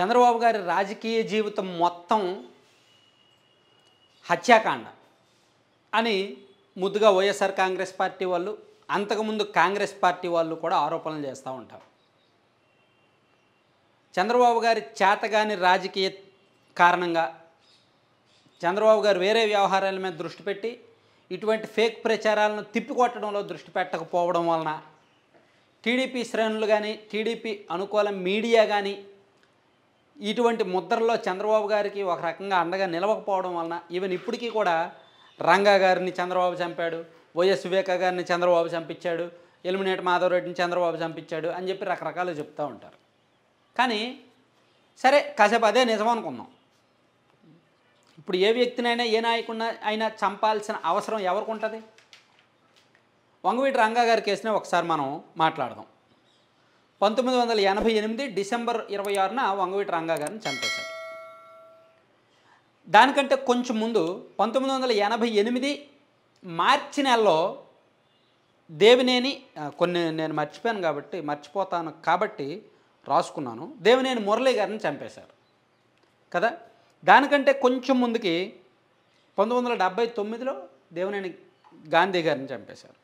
చంద్రబాబు గారి రాజకీయ జీవితం మొత్తం హత్యాకాండ అని ముద్దుగా వైఎస్ఆర్ కాంగ్రెస్ పార్టీ వాళ్ళు అంతకుముందు కాంగ్రెస్ పార్టీ వాళ్ళు కూడా ఆరోపణలు చేస్తూ ఉంటారు చంద్రబాబు గారి చేతగాని రాజకీయ కారణంగా చంద్రబాబు గారు వేరే వ్యవహారాల మీద దృష్టి పెట్టి ఇటువంటి ఫేక్ ప్రచారాలను తిప్పికొట్టడంలో దృష్టి పెట్టకపోవడం వలన టీడీపీ శ్రేణులు కానీ టీడీపీ అనుకూల మీడియా కానీ ఇటువంటి ముద్రలో చంద్రబాబు గారికి ఒక రకంగా అండగా నిలవకపోవడం వలన ఈవెన్ ఇప్పటికీ కూడా రంగా గారిని చంద్రబాబు చంపాడు వైఎస్ వివేక గారిని చంద్రబాబు చంపించాడు ఎలిమినేట్ మాధవరెడ్డిని చంద్రబాబు చంపించాడు అని చెప్పి రకరకాలు చెప్తూ ఉంటారు కానీ సరే కాసేపు అదే నిజం అనుకుందాం ఇప్పుడు ఏ వ్యక్తినైనా ఏ నాయకుడిన అయినా చంపాల్సిన అవసరం ఎవరికి ఉంటుంది వంగవీటి రంగా గారి కేసునే ఒకసారి మనం మాట్లాడదాం పంతొమ్మిది వందల ఎనభై ఎనిమిది డిసెంబర్ ఇరవై ఆరున వంగవీటి రంగా గారిని చంపేశారు దానికంటే కొంచెం ముందు పంతొమ్మిది వందల ఎనభై ఎనిమిది మార్చి నెలలో దేవినేని కొన్ని నేను మర్చిపోయాను కాబట్టి మర్చిపోతాను కాబట్టి రాసుకున్నాను దేవినేని మురళి గారిని చంపేశారు కదా దానికంటే కొంచెం ముందుకి పంతొమ్మిది వందల డెబ్భై తొమ్మిదిలో దేవినేని గాంధీ గారిని చంపేశారు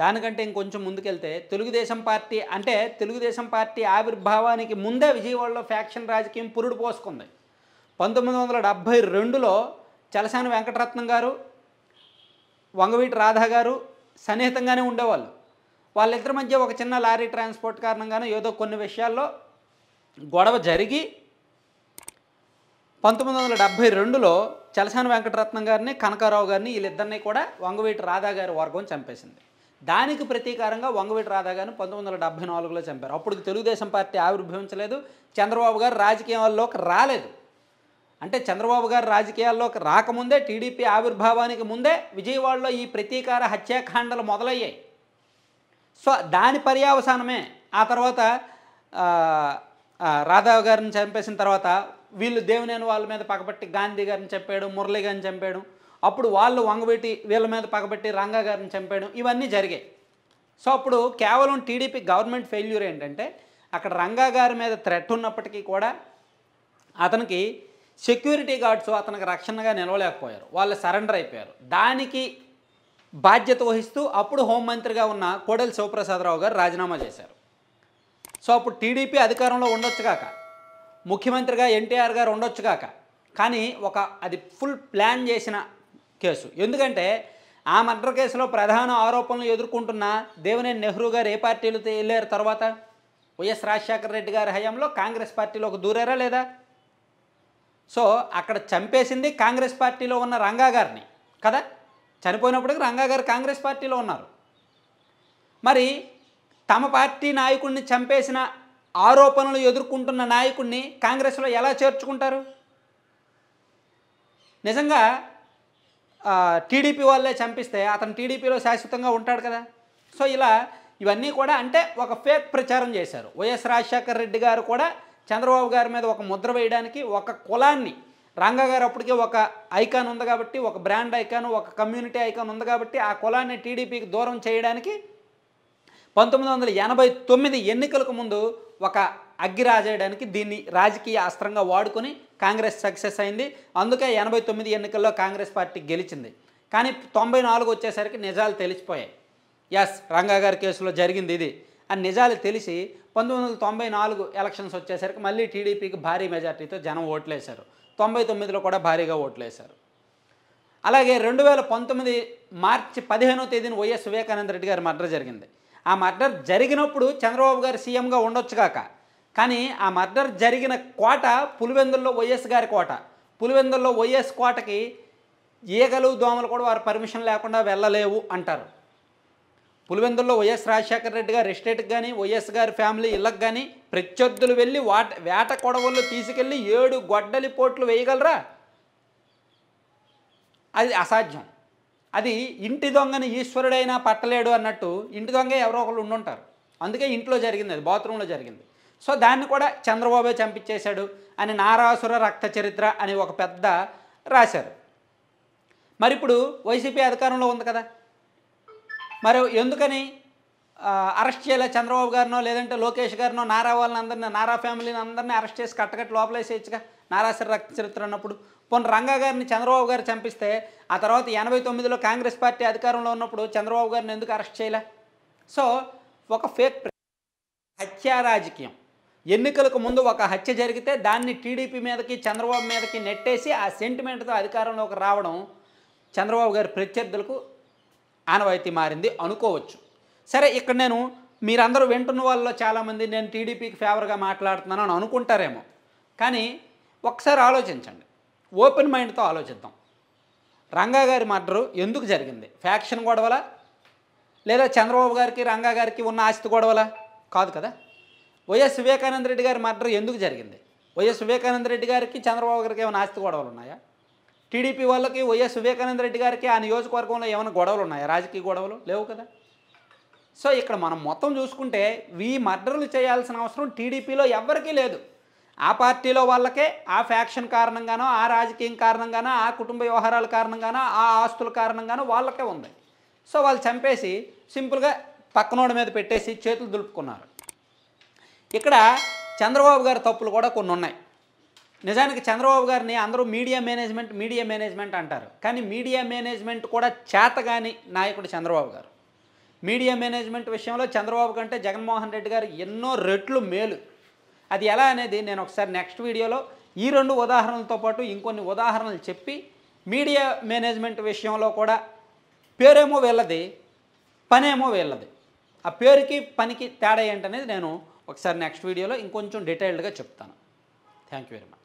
దానికంటే ఇంకొంచెం ముందుకెళ్తే తెలుగుదేశం పార్టీ అంటే తెలుగుదేశం పార్టీ ఆవిర్భావానికి ముందే విజయవాడలో ఫ్యాక్షన్ రాజకీయం పురుడు పోసుకుంది పంతొమ్మిది వందల డెబ్భై రెండులో చలసాని వెంకటరత్నం గారు వంగవీటి రాధా గారు సన్నిహితంగానే ఉండేవాళ్ళు వాళ్ళిద్దరి మధ్య ఒక చిన్న లారీ ట్రాన్స్పోర్ట్ కారణంగానే ఏదో కొన్ని విషయాల్లో గొడవ జరిగి పంతొమ్మిది వందల డెబ్భై రెండులో చలసాని వెంకటరత్నం గారిని కనకారావు గారిని వీళ్ళిద్దరినీ కూడా వంగవీటి రాధా గారి వర్గం చంపేసింది దానికి ప్రతీకారంగా వంగవీటి రాధా గారిని పంతొమ్మిది వందల డెబ్బై నాలుగులో చంపారు అప్పుడు తెలుగుదేశం పార్టీ ఆవిర్భవించలేదు చంద్రబాబు గారు రాజకీయాల్లోకి రాలేదు అంటే చంద్రబాబు గారు రాజకీయాల్లోకి రాకముందే టీడీపీ ఆవిర్భావానికి ముందే విజయవాడలో ఈ ప్రతీకార హత్యాకాండలు మొదలయ్యాయి సో దాని పర్యావసానమే ఆ తర్వాత రాధా గారిని చంపేసిన తర్వాత వీళ్ళు దేవినేని వాళ్ళ మీద పక్కపట్టి గాంధీ గారిని చంపాడు మురళి గారిని చంపాడు అప్పుడు వాళ్ళు వంగబెట్టి వీళ్ళ మీద పగబెట్టి రంగా గారిని చంపేయడం ఇవన్నీ జరిగాయి సో అప్పుడు కేవలం టీడీపీ గవర్నమెంట్ ఫెయిల్యూర్ ఏంటంటే అక్కడ రంగా గారి మీద థ్రెట్ ఉన్నప్పటికీ కూడా అతనికి సెక్యూరిటీ గార్డ్స్ అతనికి రక్షణగా నిలవలేకపోయారు వాళ్ళు సరెండర్ అయిపోయారు దానికి బాధ్యత వహిస్తూ అప్పుడు హోంమంత్రిగా ఉన్న కోడెల శివప్రసాదరావు గారు రాజీనామా చేశారు సో అప్పుడు టీడీపీ అధికారంలో ఉండొచ్చు కాక ముఖ్యమంత్రిగా ఎన్టీఆర్ గారు ఉండొచ్చు కాక కానీ ఒక అది ఫుల్ ప్లాన్ చేసిన కేసు ఎందుకంటే ఆ మర్డర్ కేసులో ప్రధాన ఆరోపణలు ఎదుర్కొంటున్న దేవినేని నెహ్రూ గారు ఏ పార్టీలు వెళ్ళారు తర్వాత వైఎస్ రాజశేఖర రెడ్డి గారి హయాంలో కాంగ్రెస్ పార్టీలోకి దూరారా లేదా సో అక్కడ చంపేసింది కాంగ్రెస్ పార్టీలో ఉన్న రంగా గారిని కదా చనిపోయినప్పటికీ రంగా గారు కాంగ్రెస్ పార్టీలో ఉన్నారు మరి తమ పార్టీ నాయకుడిని చంపేసిన ఆరోపణలు ఎదుర్కొంటున్న నాయకుడిని కాంగ్రెస్లో ఎలా చేర్చుకుంటారు నిజంగా టీడీపీ వాళ్ళే చంపిస్తే అతను టీడీపీలో శాశ్వతంగా ఉంటాడు కదా సో ఇలా ఇవన్నీ కూడా అంటే ఒక ఫేక్ ప్రచారం చేశారు వైఎస్ రాజశేఖర రెడ్డి గారు కూడా చంద్రబాబు గారి మీద ఒక ముద్ర వేయడానికి ఒక కులాన్ని రంగా గారు అప్పటికే ఒక ఐకాన్ ఉంది కాబట్టి ఒక బ్రాండ్ ఐకాన్ ఒక కమ్యూనిటీ ఐకాన్ ఉంది కాబట్టి ఆ కులాన్ని టీడీపీకి దూరం చేయడానికి పంతొమ్మిది వందల ఎనభై తొమ్మిది ఎన్నికలకు ముందు ఒక అగ్గి రాజేయడానికి దీన్ని రాజకీయ అస్త్రంగా వాడుకొని కాంగ్రెస్ సక్సెస్ అయింది అందుకే ఎనభై తొమ్మిది ఎన్నికల్లో కాంగ్రెస్ పార్టీ గెలిచింది కానీ తొంభై నాలుగు వచ్చేసరికి నిజాలు తెలిసిపోయాయి ఎస్ రంగా గారి కేసులో జరిగింది ఇది అని నిజాలు తెలిసి పంతొమ్మిది వందల తొంభై నాలుగు ఎలక్షన్స్ వచ్చేసరికి మళ్ళీ టీడీపీకి భారీ మెజార్టీతో జనం ఓట్లేశారు తొంభై తొమ్మిదిలో కూడా భారీగా ఓట్లేశారు అలాగే రెండు వేల పంతొమ్మిది మార్చి పదిహేనో తేదీన వైఎస్ వివేకానంద రెడ్డి గారి మర్డర్ జరిగింది ఆ మర్డర్ జరిగినప్పుడు చంద్రబాబు గారు సీఎంగా ఉండొచ్చు కాక కానీ ఆ మర్డర్ జరిగిన కోట పులివెందుల్లో వైఎస్ గారి కోట పులివెందుల్లో వైఎస్ కోటకి ఈగలు దోమలు కూడా వారు పర్మిషన్ లేకుండా వెళ్ళలేవు అంటారు పులివెందుల్లో వైఎస్ రాజశేఖర రెడ్డి గారు ఎస్టేట్కి కానీ వైఎస్ గారి ఫ్యామిలీ ఇళ్ళకి కానీ ప్రత్యర్థులు వెళ్ళి వాట వేట కొడవళ్ళు తీసుకెళ్ళి ఏడు గొడ్డలి పోట్లు వేయగలరా అది అసాధ్యం అది ఇంటి దొంగని ఈశ్వరుడైనా పట్టలేడు అన్నట్టు ఇంటి దొంగ ఎవరో ఒకళ్ళు ఉండుంటారు అందుకే ఇంట్లో జరిగింది అది బాత్రూంలో జరిగింది సో దాన్ని కూడా చంద్రబాబే చంపించేశాడు అని నారాసుర రక్త చరిత్ర అని ఒక పెద్ద రాశారు మరి ఇప్పుడు వైసీపీ అధికారంలో ఉంది కదా మరి ఎందుకని అరెస్ట్ చేయలే చంద్రబాబు గారినో లేదంటే లోకేష్ గారినో నారా వాళ్ళని అందరినీ నారా ఫ్యామిలీని అందరినీ అరెస్ట్ చేసి కట్టకట్టు లోపలేసేయచ్చుగా నారాసరి రక్త చరిత్ర అన్నప్పుడు పోనీ రంగా గారిని చంద్రబాబు గారు చంపిస్తే ఆ తర్వాత ఎనభై తొమ్మిదిలో కాంగ్రెస్ పార్టీ అధికారంలో ఉన్నప్పుడు చంద్రబాబు గారిని ఎందుకు అరెస్ట్ చేయలే సో ఒక ఫేక్ హత్యా రాజకీయం ఎన్నికలకు ముందు ఒక హత్య జరిగితే దాన్ని టీడీపీ మీదకి చంద్రబాబు మీదకి నెట్టేసి ఆ సెంటిమెంట్తో అధికారంలోకి రావడం చంద్రబాబు గారి ప్రత్యర్థులకు ఆనవాయితీ మారింది అనుకోవచ్చు సరే ఇక్కడ నేను మీరందరూ వింటున్న వాళ్ళలో చాలామంది నేను టీడీపీకి ఫేవర్గా మాట్లాడుతున్నాను అని అనుకుంటారేమో కానీ ఒకసారి ఆలోచించండి ఓపెన్ మైండ్తో ఆలోచిద్దాం రంగా గారి మర్డరు ఎందుకు జరిగింది ఫ్యాక్షన్ గొడవల లేదా చంద్రబాబు గారికి రంగా గారికి ఉన్న ఆస్తి గొడవల కాదు కదా వైఎస్ వివేకానంద రెడ్డి గారి మర్డర్ ఎందుకు జరిగింది వైఎస్ వివేకానంద రెడ్డి గారికి చంద్రబాబు గారికి ఏమైనా ఆస్తి గొడవలు ఉన్నాయా టీడీపీ వాళ్ళకి వైఎస్ వివేకానంద రెడ్డి గారికి ఆ నియోజకవర్గంలో ఏమైనా గొడవలు ఉన్నాయా రాజకీయ గొడవలు లేవు కదా సో ఇక్కడ మనం మొత్తం చూసుకుంటే ఈ మర్డర్లు చేయాల్సిన అవసరం టీడీపీలో ఎవ్వరికీ లేదు ఆ పార్టీలో వాళ్ళకే ఆ ఫ్యాక్షన్ కారణంగానో ఆ రాజకీయం కారణంగానో ఆ కుటుంబ వ్యవహారాల కారణంగానో ఆ ఆస్తుల కారణంగానో వాళ్ళకే ఉంది సో వాళ్ళు చంపేసి సింపుల్గా పక్కనోడి మీద పెట్టేసి చేతులు దులుపుకున్నారు ఇక్కడ చంద్రబాబు గారి తప్పులు కూడా కొన్ని ఉన్నాయి నిజానికి చంద్రబాబు గారిని అందరూ మీడియా మేనేజ్మెంట్ మీడియా మేనేజ్మెంట్ అంటారు కానీ మీడియా మేనేజ్మెంట్ కూడా చేతగాని నాయకుడు చంద్రబాబు గారు మీడియా మేనేజ్మెంట్ విషయంలో చంద్రబాబు కంటే జగన్మోహన్ రెడ్డి గారు ఎన్నో రెట్లు మేలు అది ఎలా అనేది నేను ఒకసారి నెక్స్ట్ వీడియోలో ఈ రెండు ఉదాహరణలతో పాటు ఇంకొన్ని ఉదాహరణలు చెప్పి మీడియా మేనేజ్మెంట్ విషయంలో కూడా పేరేమో వీళ్ళది పనేమో వీళ్ళది ఆ పేరుకి పనికి తేడా ఏంటనేది నేను ఒకసారి నెక్స్ట్ వీడియోలో ఇంకొంచెం డీటెయిల్డ్గా చెప్తాను థ్యాంక్ యూ వెరీ మచ్